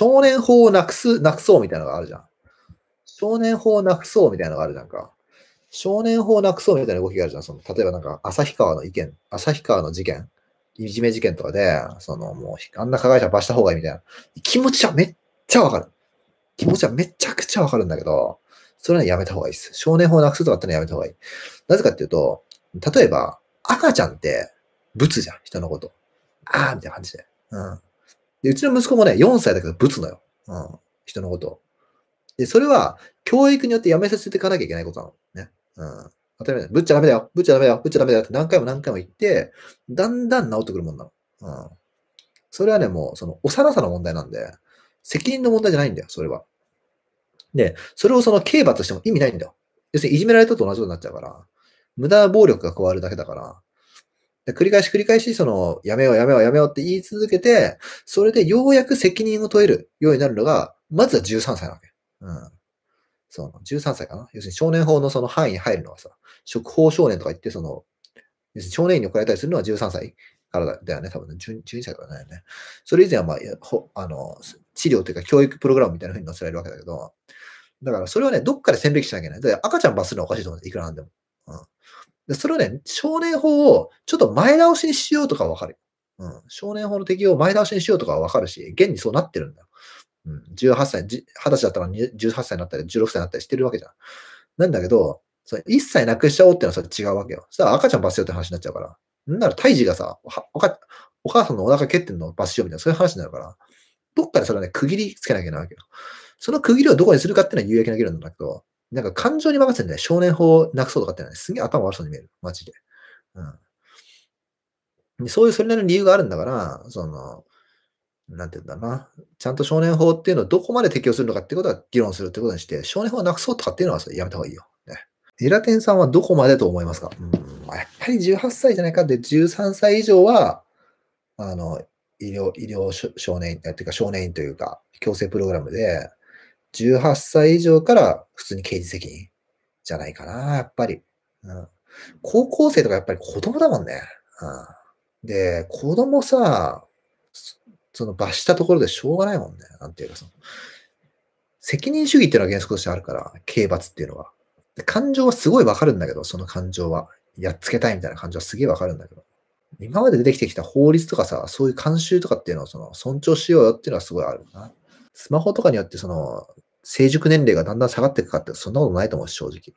少年法をなくす、なくそうみたいなのがあるじゃん。少年法をなくそうみたいなのがあるじゃんか。少年法をなくそうみたいな動きがあるじゃん。その例えばなんか、旭川の意見、旭川の事件、いじめ事件とかで、そのもう、あんな加害者罰した方がいいみたいな。気持ちはめっちゃわかる。気持ちはめちゃくちゃわかるんだけど、それはやめた方がいいです。少年法をなくすとかってのはやめた方がいい。なぜかっていうと、例えば、赤ちゃんって、ブツじゃん、人のこと。あーみたいな感じで。うん。で、うちの息子もね、4歳だからぶつのよ。うん。人のことを。で、それは、教育によってやめさせていかなきゃいけないことなの。ね。うん。当たり前だ。ぶっちゃダメだよ。ぶっちゃダメだよ。ぶっちゃダメだよって何回も何回も言って、だんだん治ってくるもんなの。うん。それはね、もう、その、幼さの問題なんで、責任の問題じゃないんだよ、それは。で、それをその刑罰しても意味ないんだよ。要するにいじめられたと同じことになっちゃうから、無駄な暴力が加わるだけだから、繰り返し繰り返し、その、やめようやめようやめようって言い続けて、それでようやく責任を問えるようになるのが、まずは13歳なわけ。うん。そう、13歳かな。要するに少年法のその範囲に入るのはさ、職法少年とか言って、その、要するに少年院に送られたりするのは13歳からだよね、多分ね。12歳からだよね。それ以前は、まあ、ほあの、治療というか教育プログラムみたいな風に載せられるわけだけど、だからそれはね、どっかで線引きしなきゃいけない。だから赤ちゃん罰するのはおかしいと思うんです、いくらなんでも。うん。で、それをね、少年法をちょっと前倒しにしようとかわかる。うん。少年法の適用を前倒しにしようとかはわかるし、現にそうなってるんだよ。うん。18歳、20歳だったら18歳になったり、16歳になったりしてるわけじゃん。なんだけど、それ一切なくしちゃおうってのはそれ違うわけよ。そしたら赤ちゃん罰せよって話になっちゃうから。なんなら胎児がさおお母さんのお腹蹴ってんの罰しようみたいな、そういう話になるから、どっかでそれはね、区切りつけなきゃいけないわけよ。その区切りをどこにするかっていうのは有益な議論なんだけど、なんか感情に任せてね、少年法をなくそうとかってね、すげえ頭悪そうに見える。マジで。うん。そういうそれなりの理由があるんだから、その、なんて言うんだな。ちゃんと少年法っていうのをどこまで適用するのかってことは議論するってことにして、少年法をなくそうとかっていうのはやめた方がいいよ。ね。エラテンさんはどこまでと思いますかうん、やっぱり18歳じゃないかって、13歳以上は、あの、医療、医療少年、っていうか少年院というか、強制プログラムで、18歳以上から普通に刑事責任じゃないかな、やっぱり。うん、高校生とかやっぱり子供だもんね。うん、で、子供さ、その罰したところでしょうがないもんね。なんていうかその、責任主義っていうのは原則としてあるから、刑罰っていうのは。感情はすごいわかるんだけど、その感情は。やっつけたいみたいな感情はすげえわかるんだけど。今まで出てきてきた法律とかさ、そういう慣習とかっていうのをその尊重しようよっていうのはすごいあるな。スマホとかによってその、成熟年齢がだんだん下がっていくかって、そんなことないと思う、正直。